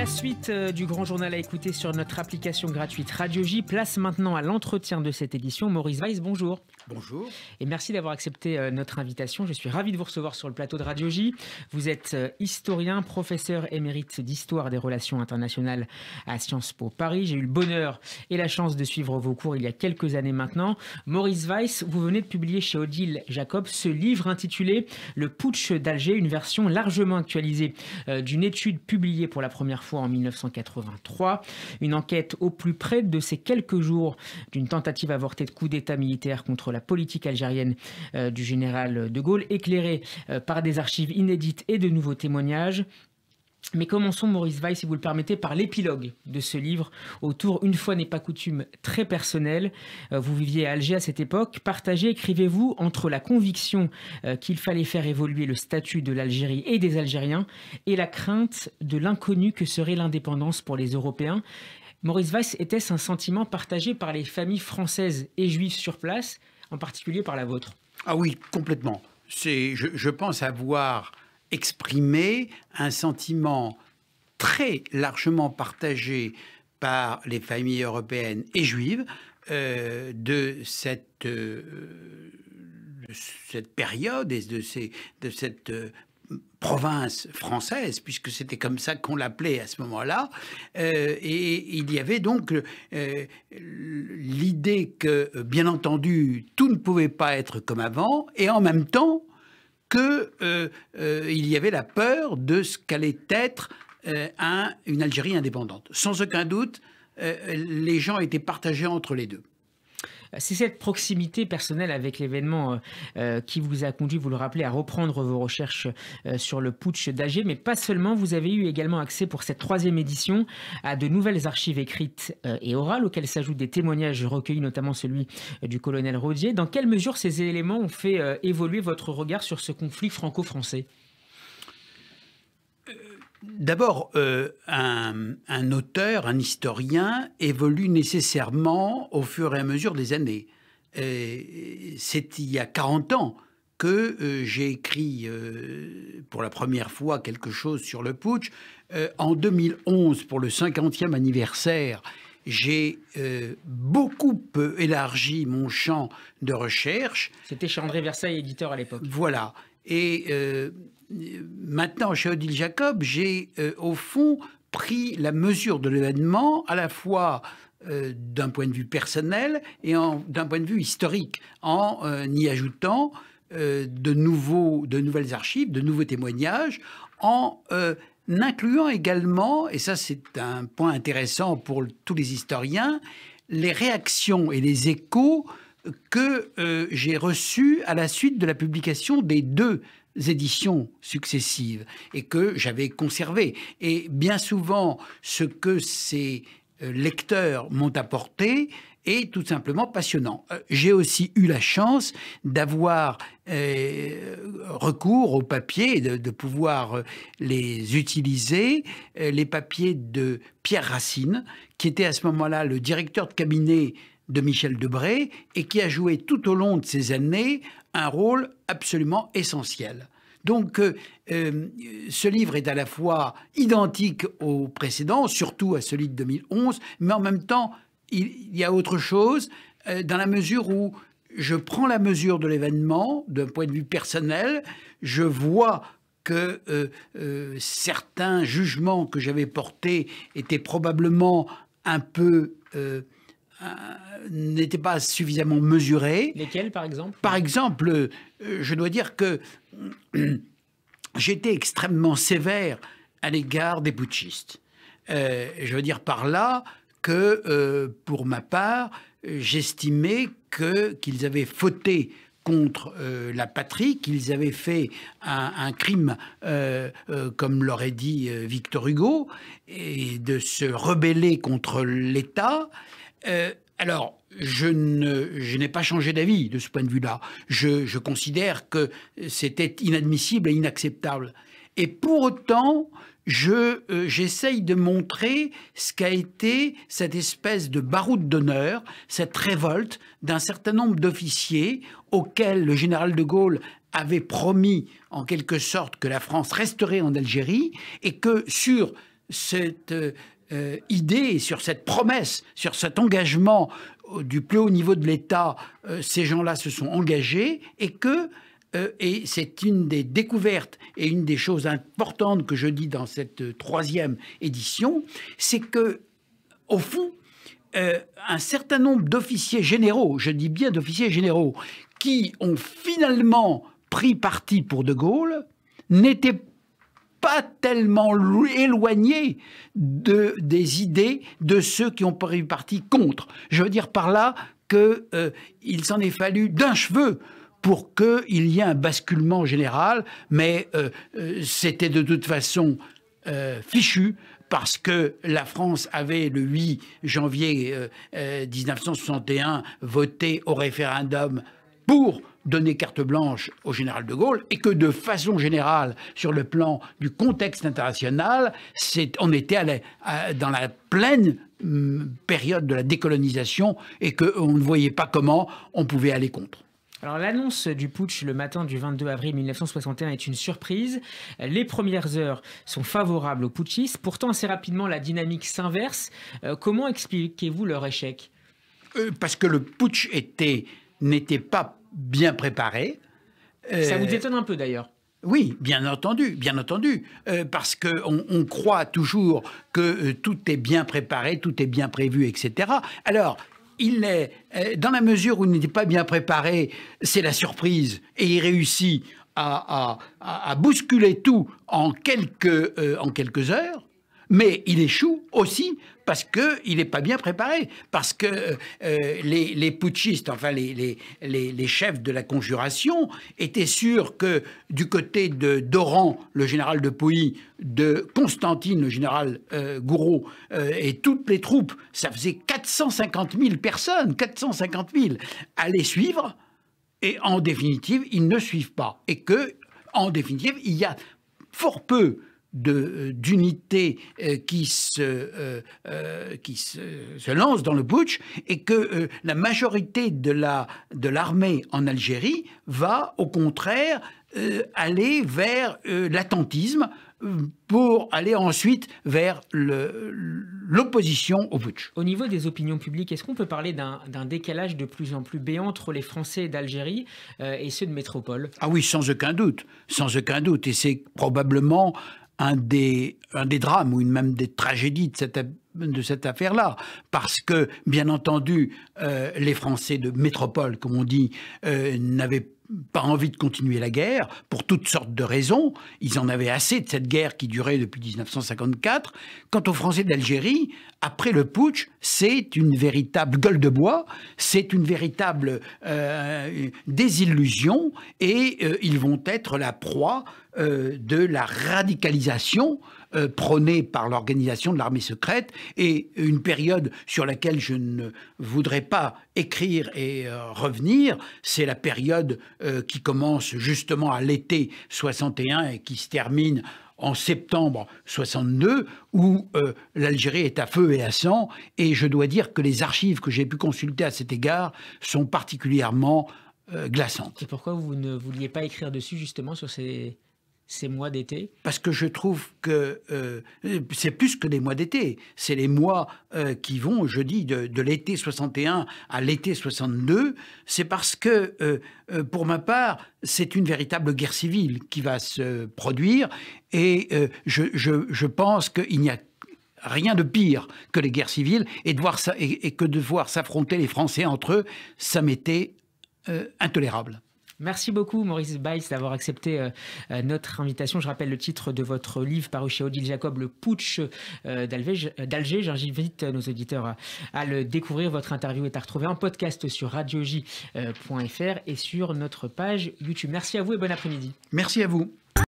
La suite euh, du grand journal à écouter sur notre application gratuite Radio J. Place maintenant à l'entretien de cette édition. Maurice Weiss, bonjour. Bonjour. Et merci d'avoir accepté euh, notre invitation. Je suis ravi de vous recevoir sur le plateau de Radio J. Vous êtes euh, historien, professeur émérite d'histoire des relations internationales à Sciences Po Paris. J'ai eu le bonheur et la chance de suivre vos cours il y a quelques années maintenant. Maurice Weiss, vous venez de publier chez Odile Jacob ce livre intitulé Le putsch d'Alger, une version largement actualisée d'une étude publiée pour la première fois en 1983. Une enquête au plus près de ces quelques jours d'une tentative avortée de coup d'État militaire contre la politique algérienne euh, du général de Gaulle, éclairée euh, par des archives inédites et de nouveaux témoignages. Mais commençons, Maurice Weiss, si vous le permettez, par l'épilogue de ce livre, autour, une fois n'est pas coutume, très personnel. Euh, vous viviez à Alger à cette époque. Partagez, écrivez-vous, entre la conviction euh, qu'il fallait faire évoluer le statut de l'Algérie et des Algériens et la crainte de l'inconnu que serait l'indépendance pour les Européens. Maurice Weiss, était-ce un sentiment partagé par les familles françaises et juives sur place, en particulier par la vôtre Ah oui, complètement. Je, je pense avoir exprimer un sentiment très largement partagé par les familles européennes et juives euh, de cette, euh, cette période et de, ces, de cette euh, province française, puisque c'était comme ça qu'on l'appelait à ce moment-là. et il y avait donc l'idée que, bien entendu, tout ne pouvait pas être comme avant, et en même temps, qu'il euh, euh, y avait la peur de ce qu'allait être euh, une Algérie indépendante. Sans aucun doute, les gens étaient partagés entre les deux. C'est cette proximité personnelle avec l'événement euh, euh, qui vous a conduit, vous le rappelez, à reprendre vos recherches euh, sur le putsch d'Alger, mais pas seulement, vous avez eu également accès pour cette troisième édition à de nouvelles archives écrites et orales auxquelles s'ajoutent des témoignages recueillis, notamment celui du colonel Rodier. Dans quelle mesure ces éléments ont fait évoluer votre regard sur ce conflit franco-français D'abord, euh, un, auteur, un historien évolue nécessairement au fur et à mesure des années. C'est il y a 40 ans que euh, j'ai écrit euh, pour la première fois quelque chose sur le putsch. en 2011, pour le 50e anniversaire, j'ai beaucoup élargi mon champ de recherche. C'était chez André Versailles, éditeur à l'époque. Voilà. Et euh, maintenant, chez Odile Jacob, j'ai euh, au fond pris la mesure de l'événement à la fois euh, d'un point de vue personnel et d'un point de vue historique, en y ajoutant de, nouveaux, de nouvelles archives, de nouveaux témoignages, en incluant également, et ça c'est un point intéressant pour tous les historiens, les réactions et les échos que j'ai reçus à la suite de la publication des deux éditions successives et que j'avais conservé. Et bien souvent, ce que ces euh, lecteurs m'ont apporté est tout simplement passionnant. Euh, j'ai aussi eu la chance d'avoir euh, recours aux papiers, de, de, pouvoir les utiliser, les papiers de Pierre Racine, qui était à ce moment-là le directeur de cabinet de Michel Debré et qui a joué tout au long de ces années un rôle absolument essentiel. Donc euh, euh, ce livre est à la fois identique au précédent, surtout à celui de 2011, mais en même temps, il, y a autre chose euh, dans la mesure où je prends la mesure de l'événement d'un point de vue personnel, je vois que certains jugements que j'avais portés étaient probablement un peu n'étaient pas suffisamment mesuré. Lesquels, par exemple Par exemple, euh, je dois dire que euh, j'étais extrêmement sévère à l'égard des putschistes. Euh, je veux dire par là que, pour ma part, j'estimais que qu'ils avaient fauté contre la patrie, qu'ils avaient fait un, un crime, comme l'aurait dit Victor Hugo, et de se rebeller contre l'État. Euh, alors, je, n'ai pas changé d'avis de ce point de vue-là. Je, considère que c'était inadmissible et inacceptable. Et pour autant, je, euh, j'essaye de montrer ce qu'a été cette espèce de baroute d'honneur, cette révolte d'un certain nombre d'officiers auxquels le général de Gaulle avait promis en quelque sorte que la France resterait en Algérie et que sur cette, euh, euh, idée, sur cette promesse, sur cet engagement euh, du plus haut niveau de l'État, euh, ces gens-là se sont engagés et que et c'est une des découvertes et une des choses importantes que je dis dans cette troisième édition, c'est que au fond, un certain nombre d'officiers généraux, je dis bien d'officiers généraux, qui ont finalement pris parti pour De Gaulle, n'étaient pas tellement éloigné de, des idées de ceux qui ont pris parti contre. Je veux dire par là qu'il euh, s'en est fallu d'un cheveu pour qu'il y ait un basculement général, mais euh, euh, c'était de toute façon fichu parce que la France avait le 8 janvier 1961 voté au référendum pour donner carte blanche au général de Gaulle et que de façon générale, sur le plan du contexte international, on était dans la pleine mm, période de la décolonisation et qu'on ne voyait pas comment on pouvait aller contre. Alors l'annonce du putsch le matin du 22 avril 1961 est une surprise. Les premières heures sont favorables aux putschistes. Pourtant, assez rapidement, la dynamique s'inverse. Euh, comment expliquez-vous leur échec euh, Parce que le putsch n'était pas bien préparé. Ça vous euh, étonne un peu d'ailleurs oui, bien entendu, bien entendu, euh, parce qu'on on croit toujours que euh, tout est bien préparé, tout est bien prévu, etc. Alors, il est, dans la mesure où il n'était pas bien préparé, c'est la surprise, et il réussit à, à bousculer tout en quelques, en quelques heures. Mais il échoue aussi parce qu'il n'est pas bien préparé, parce que euh, euh, les, putschistes, enfin les, chefs de la conjuration, étaient sûrs que du côté de Doran, le général de Pouilly, de Constantine, le général euh, Gouraud, et toutes les troupes, ça faisait 450 000 personnes, 450 000, allaient suivre, et en définitive, ils ne suivent pas. Et que, en définitive, il y a fort peu euh, d'unités euh, qui, se, euh, qui se, lance dans le putsch et que la majorité de l'armée la, de en Algérie va au contraire aller vers l'attentisme pour aller ensuite vers l'opposition au putsch. Au niveau des opinions publiques, est-ce qu'on peut parler d'un décalage de plus en plus béant entre les Français d'Algérie et ceux de métropole Ah oui, sans aucun doute, sans aucun doute. Et c'est probablement un des, un des drames ou une même des tragédies de cette de cette affaire-là, parce que, bien entendu, euh, les Français de métropole, comme on dit, euh, n'avaient pas envie de continuer la guerre, pour toutes sortes de raisons. Ils en avaient assez de cette guerre qui durait depuis 1954. Quant aux Français d'Algérie, après le putsch, c'est une véritable gueule de bois, c'est une véritable euh, désillusion, et ils vont être la proie de la radicalisation euh, prôné par l'organisation de l'armée secrète et une période sur laquelle je ne voudrais pas écrire et euh, revenir, c'est la période euh, qui commence justement à l'été 61 et qui se termine en septembre 62 où l'Algérie est à feu et à sang et je dois dire que les archives que j'ai pu consulter à cet égard sont particulièrement glaçantes. Et pourquoi vous ne vouliez pas écrire dessus justement sur ces ces mois d'été Parce que je trouve que euh, c'est plus que des mois d'été, c'est les mois euh, qui vont, je dis, de, l'été 61 à l'été 62, c'est parce que, euh, pour ma part, c'est une véritable guerre civile qui va se produire, et je, je, je pense qu'il n'y a rien de pire que les guerres civiles, et, de voir ça, et, et que de voir s'affronter les Français entre eux, ça m'était intolérable. Merci beaucoup Maurice Biles d'avoir accepté euh, euh, notre invitation. Je rappelle le titre de votre livre paru chez Odile Jacob, Le Putsch euh, d'Alger. J'invite nos auditeurs à, à, le découvrir. Votre interview est à retrouver en podcast sur radioj.fr et sur notre page YouTube. Merci à vous et bon après-midi. Merci à vous.